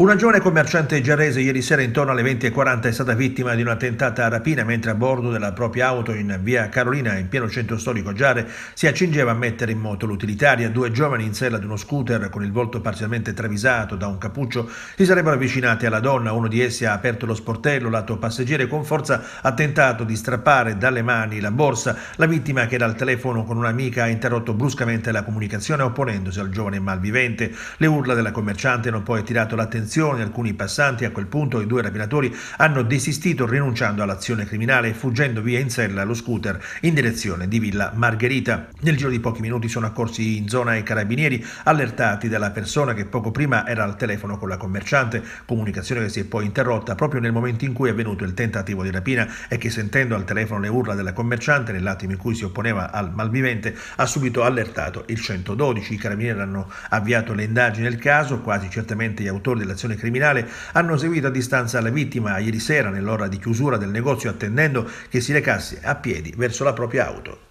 Una giovane commerciante gerese ieri sera intorno alle 20.40 è stata vittima di una tentata rapina mentre a bordo della propria auto in via Carolina, in pieno centro storico Giare, si accingeva a mettere in moto l'utilitaria. Due giovani in sella di uno scooter con il volto parzialmente travisato da un cappuccio si sarebbero avvicinati alla donna. Uno di essi ha aperto lo sportello, lato passeggero e con forza ha tentato di strappare dalle mani la borsa. La vittima, che era al telefono con un'amica, ha interrotto bruscamente la comunicazione opponendosi al giovane malvivente. Le urla della commerciante hanno poi attirato l'attenzione detenzione alcuni passanti. A quel punto i due rapinatori hanno desistito rinunciando all'azione criminale e fuggendo via in sella lo scooter in direzione di Villa Margherita. Nel giro di pochi minuti sono accorsi in zona i carabinieri allertati dalla persona che poco prima era al telefono con la commerciante, comunicazione che si è poi interrotta proprio nel momento in cui è avvenuto il tentativo di rapina e che sentendo al telefono le urla della commerciante nell'attimo in cui si opponeva al malvivente ha subito allertato il 112. I carabinieri hanno avviato le indagini del caso, quasi certamente gli autori della dell'azione criminale hanno seguito a distanza la vittima ieri sera nell'ora di chiusura del negozio attendendo che si recasse a piedi verso la propria auto.